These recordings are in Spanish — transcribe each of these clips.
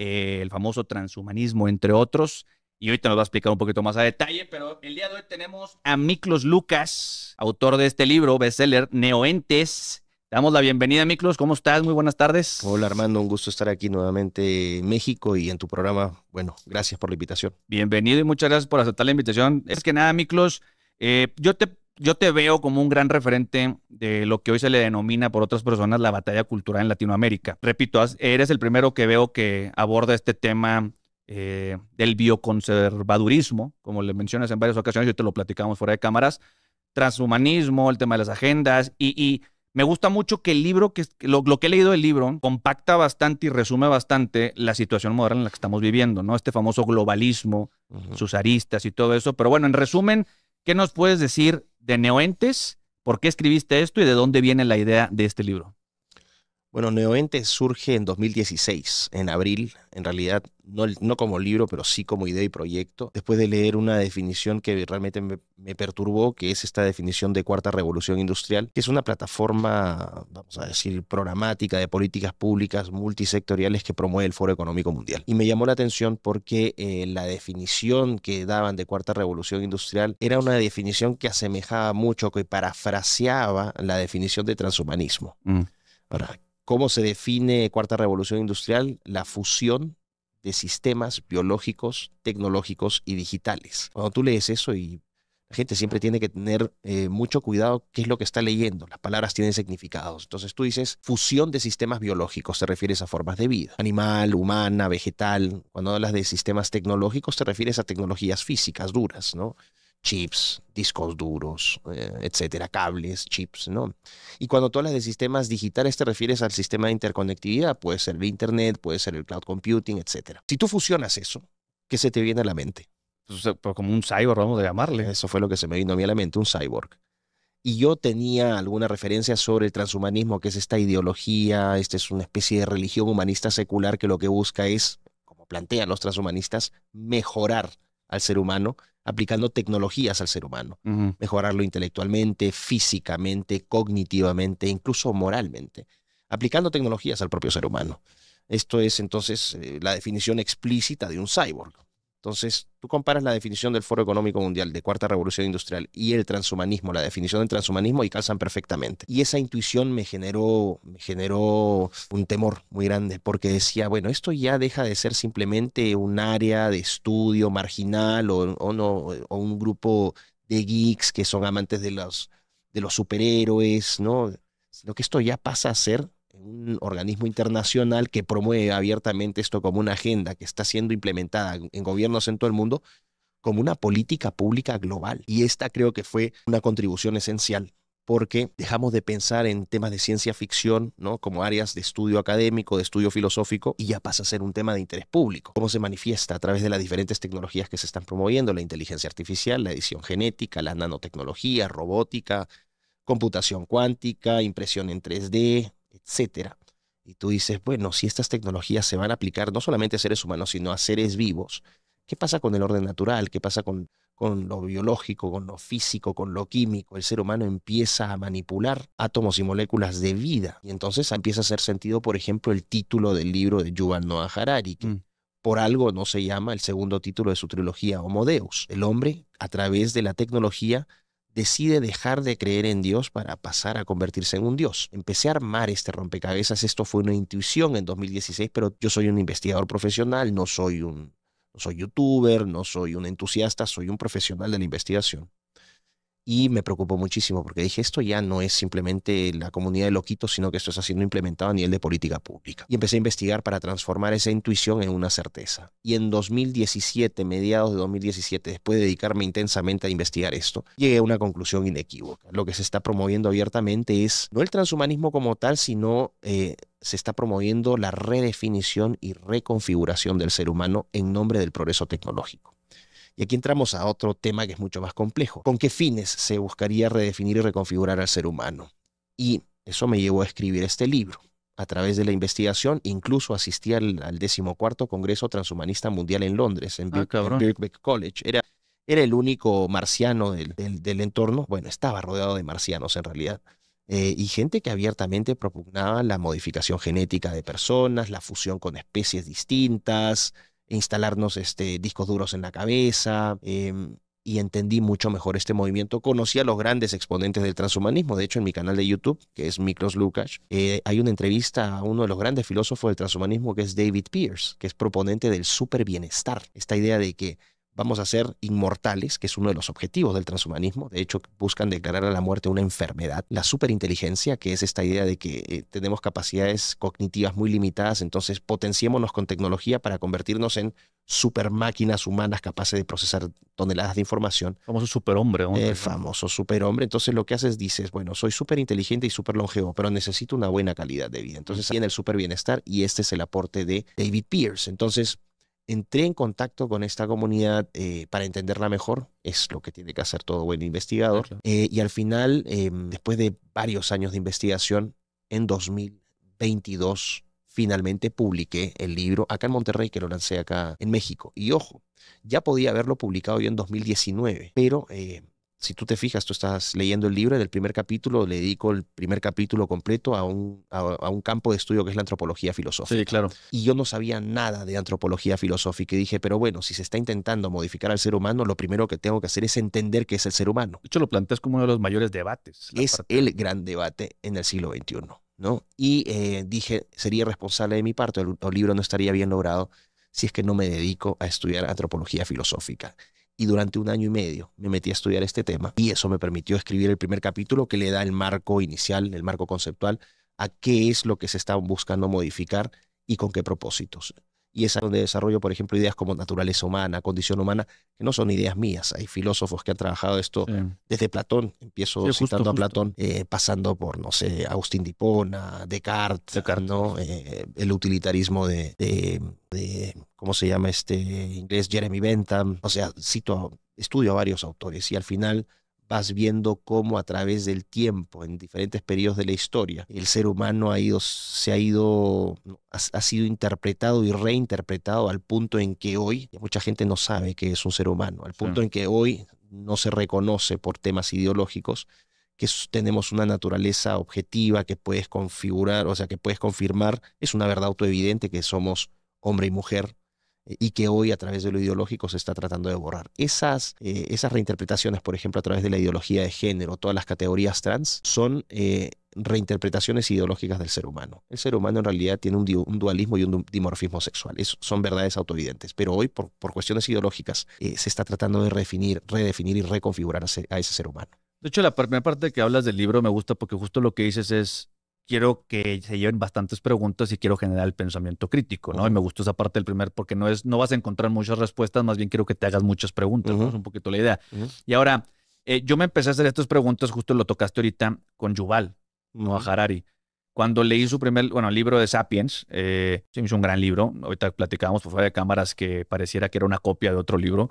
Eh, el famoso transhumanismo, entre otros. Y ahorita nos va a explicar un poquito más a detalle, pero el día de hoy tenemos a Miklos Lucas, autor de este libro, bestseller, Neoentes. Damos la bienvenida, Miklos. ¿Cómo estás? Muy buenas tardes. Hola, Armando. Un gusto estar aquí nuevamente en México y en tu programa. Bueno, gracias por la invitación. Bienvenido y muchas gracias por aceptar la invitación. Es que nada, Miklos, eh, yo te yo te veo como un gran referente de lo que hoy se le denomina por otras personas la batalla cultural en Latinoamérica. Repito, eres el primero que veo que aborda este tema eh, del bioconservadurismo, como le mencionas en varias ocasiones, yo te lo platicamos fuera de cámaras, transhumanismo, el tema de las agendas y, me gusta mucho que el libro, que, lo, que he leído del libro, compacta bastante y resume bastante la situación moderna en la que estamos viviendo, ¿no? Este famoso globalismo, sus aristas y todo eso. Pero bueno, en resumen, ¿qué nos puedes decir de Neoentes, por qué escribiste esto y de dónde viene la idea de este libro. Bueno, Neoente surge en 2016, en abril, en realidad, no, no, como libro, pero sí como idea y proyecto, después de leer una definición que realmente me, perturbó, que es esta definición de cuarta revolución industrial, que es una plataforma, vamos a decir, programática de políticas públicas multisectoriales que promueve el Foro Económico Mundial. Y me llamó la atención porque eh, la definición que daban de cuarta revolución industrial era una definición que asemejaba mucho, que parafraseaba la definición de transhumanismo. Mm. Ahora, ¿Cómo se define Cuarta Revolución Industrial? La fusión de sistemas biológicos, tecnológicos y digitales. Cuando tú lees eso y la gente siempre tiene que tener eh, mucho cuidado qué es lo que está leyendo. Las palabras tienen significados. Entonces tú dices fusión de sistemas biológicos, te refieres a formas de vida, animal, humana, vegetal. Cuando hablas de sistemas tecnológicos, te refieres a tecnologías físicas duras, ¿no? chips, discos duros, eh, etcétera, cables, chips, ¿no? Y cuando tú hablas de sistemas digitales te refieres al sistema de interconectividad, puede ser el Internet, puede ser el cloud computing, etcétera. Si tú fusionas eso, ¿qué se te viene a la mente? Pues, eh, pues, como un cyborg, vamos a llamarle. Eso fue lo que se me vino a mí a la mente, un cyborg. Y yo tenía alguna referencia sobre el transhumanismo, que es esta ideología, esta es una especie de religión humanista secular que lo que busca es, como plantean los transhumanistas, mejorar al ser humano aplicando tecnologías al ser humano, mejorarlo intelectualmente, físicamente, cognitivamente, incluso moralmente, aplicando tecnologías al propio ser humano. Esto es entonces eh, la definición explícita de un cyborg. Entonces, tú comparas la definición del Foro Económico Mundial de Cuarta Revolución Industrial y el transhumanismo, la definición del transhumanismo, y calzan perfectamente. Y esa intuición me generó, me generó un temor muy grande, porque decía, bueno, esto ya deja de ser simplemente un área de estudio marginal o, no, o un grupo de geeks que son amantes de los, de los superhéroes, ¿no? Sino que esto ya pasa a ser un organismo internacional que promueve abiertamente esto como una agenda que está siendo implementada en gobiernos en todo el mundo como una política pública global. Y esta creo que fue una contribución esencial porque dejamos de pensar en temas de ciencia ficción, ¿no? Como áreas de estudio académico, de estudio filosófico, y ya pasa a ser un tema de interés público. ¿Cómo se manifiesta a través de las diferentes tecnologías que se están promoviendo? La inteligencia artificial, la edición genética, la nanotecnología, robótica, computación cuántica, impresión en 3D, etcétera. Y tú dices, bueno, si estas tecnologías se van a aplicar no solamente a seres humanos, sino a seres vivos, ¿qué pasa con el orden natural? ¿Qué pasa con, con lo biológico, con lo físico, con lo químico? El ser humano empieza a manipular átomos y moléculas de vida. Y entonces empieza a hacer sentido, por ejemplo, el título del libro de Yuval Noah Harari, que mm. por algo no se llama el segundo título de su trilogía Homo Deus, el hombre a través de la tecnología decide dejar de creer en Dios para pasar a convertirse en un Dios. Empecé a armar este rompecabezas, esto fue una intuición en 2016, pero yo soy un investigador profesional, no soy un no soy youtuber, no soy un entusiasta, soy un profesional de la investigación y me preocupó muchísimo porque dije, esto ya no es simplemente la comunidad de loquitos, sino que esto está siendo implementado a nivel de política pública. Y empecé a investigar para transformar esa intuición en una certeza. Y en 2017, mediados de 2017, después de dedicarme intensamente a investigar esto, llegué a una conclusión inequívoca. Lo que se está promoviendo abiertamente es no el transhumanismo como tal, sino... Eh, se está promoviendo la redefinición y reconfiguración del ser humano en nombre del progreso tecnológico. Y aquí entramos a otro tema que es mucho más complejo. ¿Con qué fines se buscaría redefinir y reconfigurar al ser humano? Y eso me llevó a escribir este libro. A través de la investigación, incluso asistí al, al decimocuarto Congreso Transhumanista Mundial en Londres, en, ah, Birkbeck College. Era, era el único marciano del, entorno. Bueno, estaba rodeado de marcianos en realidad. Eh, y gente que abiertamente propugnaba la modificación genética de personas, la fusión con especies distintas, instalarnos este, discos duros en la cabeza. Em, y entendí mucho mejor este movimiento. Conocí a los grandes exponentes del transhumanismo. De hecho, en mi canal de YouTube, que es Miklos Lukács, eh, hay una entrevista a uno de los grandes filósofos del transhumanismo, que es David Pierce que es proponente del super bienestar. Esta idea de que vamos a ser inmortales, que es uno de los objetivos del transhumanismo. De hecho, buscan declarar a la muerte una enfermedad. La superinteligencia, que es esta idea de que eh, tenemos capacidades cognitivas muy limitadas, entonces potenciémonos con tecnología para convertirnos en super máquinas humanas capaces de procesar toneladas de información. un superhombre. El eh, famoso superhombre. Entonces lo que haces dices, bueno, soy súper inteligente y súper longevo, pero necesito una buena calidad de vida. Entonces viene el super bienestar y este es el aporte de David Pierce. Entonces entré en contacto con esta comunidad eh, para entenderla mejor, es lo que tiene que hacer todo buen investigador. Eh, y al final, em, después de varios años de investigación, en 2022 finalmente publiqué el libro acá en Monterrey, que lo lancé acá en México. Y ojo, ya podía haberlo publicado yo en 2019, pero em, si tú te fijas, tú estás leyendo el libro el primer capítulo, le dedico el primer capítulo completo a un, a, un campo de estudio que es la antropología filosófica. Sí, claro. Y yo no sabía nada de antropología filosófica y dije, pero bueno, si se está intentando modificar al ser humano, lo primero que tengo que hacer es entender qué es el ser humano. De hecho, lo planteas como uno de los mayores debates. Es el gran debate en el siglo XXI. ¿no? Y eh, dije, sería responsable de mi parte, el libro no estaría bien logrado si es que no me dedico a estudiar antropología filosófica y durante un año y medio me metí a estudiar este tema y eso me permitió escribir el primer capítulo que le da el marco inicial, el marco conceptual a qué es lo que se está buscando modificar y con qué propósitos y es donde desarrollo, por ejemplo, ideas como naturaleza humana, condición humana, que no son ideas mías. Hay filósofos que han trabajado esto desde Platón. Empiezo citando a Platón, eh, pasando por, no sé, Agustín Dipona, Descartes, eh, el utilitarismo de, de, de, ¿cómo se llama este inglés? Jeremy Bentham. O sea, cito, estudio a varios autores y al final vas viendo cómo a través del tiempo, en diferentes periodos de la historia, el ser humano ha ido, se ha ido, ha, sido interpretado y reinterpretado al punto en que hoy mucha gente no sabe que es un ser humano, al punto en que hoy no se reconoce por temas ideológicos que tenemos una naturaleza objetiva que puedes configurar, o sea, que puedes confirmar, es una verdad autoevidente que somos hombre y mujer, eh, y que hoy a través de lo ideológico se está tratando de borrar. Esas, eh, esas reinterpretaciones, por ejemplo, a través de la ideología de género, todas las categorías trans, son... Eh, reinterpretaciones ideológicas del ser humano. El ser humano en realidad tiene un, dualismo y un dimorfismo sexual. son verdades autoevidentes. Pero hoy, por, por cuestiones ideológicas, se está tratando de redefinir, redefinir y reconfigurar a ese ser humano. De hecho, la primera parte que hablas del libro me gusta porque justo lo que dices es quiero que se lleven bastantes preguntas y quiero generar el pensamiento crítico, ¿no? Y me gustó esa parte del primer porque no es, no vas a encontrar muchas respuestas, más bien quiero que te hagas muchas preguntas, ¿no? Es un poquito la idea. Y ahora, eh, yo me empecé a hacer estas preguntas, justo lo tocaste ahorita, con Yuval, no a Harari. Cuando leí su primer bueno, libro de Sapiens, eh, se me hizo un gran libro. Ahorita platicábamos por fuera de cámaras que pareciera que era una copia de otro libro.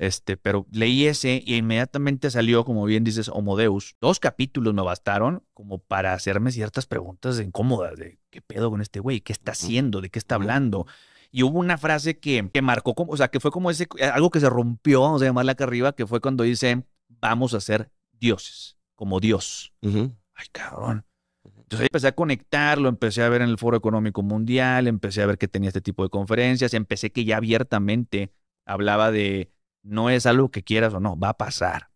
este, pero leí ese y inmediatamente salió, como bien dices, Homo Deus. Dos capítulos me bastaron como para hacerme ciertas preguntas incómodas de qué pedo con este güey, qué está haciendo, de qué está hablando. Y hubo una frase que, que marcó, como, o sea, que fue como ese, algo que se rompió, vamos a llamarla acá arriba, que fue cuando dice, vamos a ser dioses, como Dios. Ay, cabrón. Entonces empecé a conectarlo, empecé a ver en el Foro Económico Mundial, empecé a ver que tenía este tipo de conferencias, empecé que ya abiertamente hablaba de no es algo que quieras o no, va a pasar.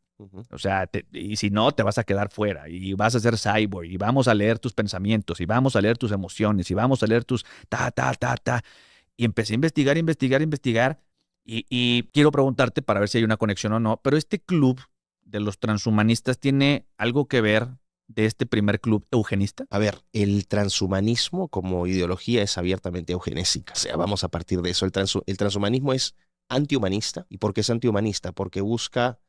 O sea, y si no, te vas a quedar fuera y vas a ser cyborg y vamos a leer tus pensamientos y vamos a leer tus emociones y vamos a leer tus ta, ta, ta, ta. Y empecé a investigar, investigar, investigar. Y, y quiero preguntarte para ver si hay una conexión o no, pero este club de los transhumanistas tiene algo que ver de este primer club eugenista? A ver, el transhumanismo como ideología es abiertamente eugenésica. O sea, vamos a partir de eso. El, trans, el transhumanismo es antihumanista. ¿Y por qué es antihumanista? Porque busca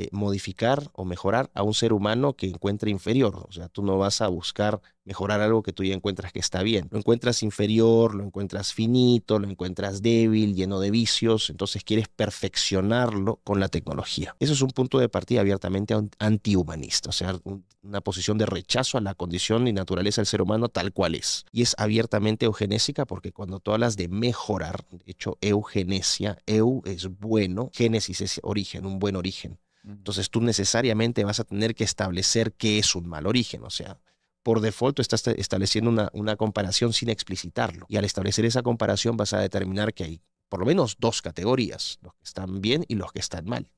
eh, modificar o mejorar a un ser humano que encuentra inferior. O sea, tú no vas a buscar mejorar algo que tú ya encuentras que está bien. Lo encuentras inferior, lo encuentras finito, lo encuentras débil, lleno de vicios, entonces quieres perfeccionarlo con la tecnología. Eso es un punto de partida abiertamente antihumanista, o sea, una posición de rechazo a la condición y naturaleza del ser humano tal cual es. Y es abiertamente eugenésica porque cuando tú hablas de mejorar, de hecho, eugenesia, eu es bueno, génesis es origen, un buen origen entonces tú necesariamente vas a tener que establecer qué es un mal origen. O sea, por default estás estableciendo una, comparación sin explicitarlo. Y al establecer esa comparación vas a determinar que hay por lo menos dos categorías, los que están bien y los que están mal.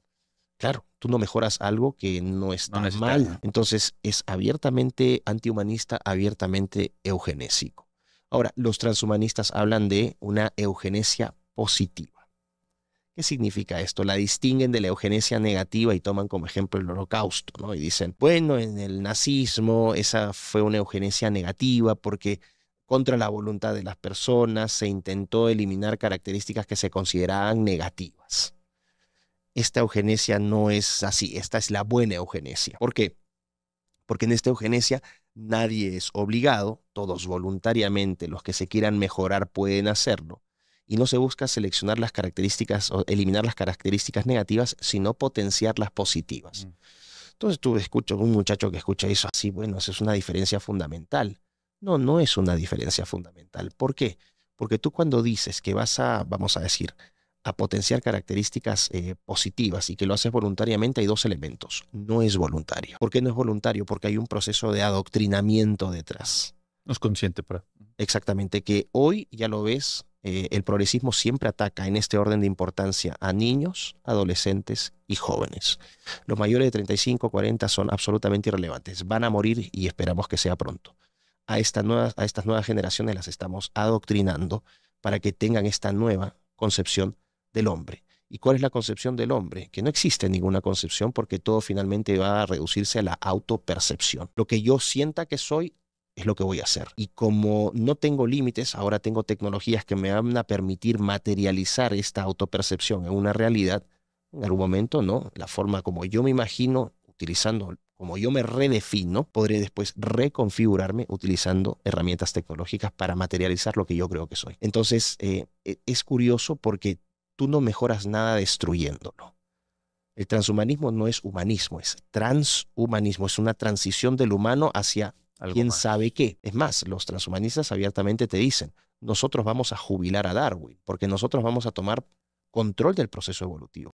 Claro, tú no mejoras algo que no está mal. Entonces es abiertamente antihumanista, abiertamente eugenésico. Ahora, los transhumanistas hablan de una eugenesia positiva. ¿Qué significa esto? La distinguen de la eugenesia negativa y toman como ejemplo el holocausto, ¿no? Y dicen, bueno, en el nazismo esa fue una eugenesia negativa porque contra la voluntad de las personas se intentó eliminar características que se consideraban negativas. Esta eugenesia no es así, esta es la buena eugenesia. ¿Por qué? Porque en esta eugenesia nadie es obligado, todos voluntariamente, los que se quieran mejorar pueden hacerlo y no se busca seleccionar las características o eliminar las características negativas, sino potenciar las positivas. Mm. Entonces tú escuchas un muchacho que escucha eso así, bueno, eso es una diferencia fundamental. No, no es una diferencia fundamental. ¿Por qué? Porque tú cuando dices que vas a, vamos a decir, a potenciar características eh, positivas y que lo haces voluntariamente, hay dos elementos. No es voluntario. ¿Por qué no es voluntario? Porque hay un proceso de adoctrinamiento detrás. No es consciente para. Pues. Exactamente, que hoy ya lo ves eh, el progresismo siempre ataca en este orden de importancia a niños, adolescentes y jóvenes. Los mayores de 35, 40 son absolutamente irrelevantes. Van a morir y esperamos que sea pronto. A, estas a estas nuevas generaciones las estamos adoctrinando para que tengan esta nueva concepción del hombre. ¿Y cuál es la concepción del hombre? Que no existe ninguna concepción porque todo finalmente va a reducirse a la autopercepción. Lo que yo sienta que soy, es lo que voy a hacer. Y como no tengo límites, ahora tengo tecnologías que me van a permitir materializar esta autopercepción en una realidad, en algún momento, ¿no? La forma como yo me imagino, utilizando como yo me redefino, podré después reconfigurarme utilizando herramientas tecnológicas para materializar lo que yo creo que soy. Entonces, eh, e, es curioso porque tú no mejoras nada destruyéndolo. El transhumanismo no es humanismo, es transhumanismo, es una transición del humano hacia quién sabe qué. Es más, los transhumanistas abiertamente te dicen, nosotros vamos a jubilar a Darwin, porque nosotros vamos a tomar control del proceso evolutivo.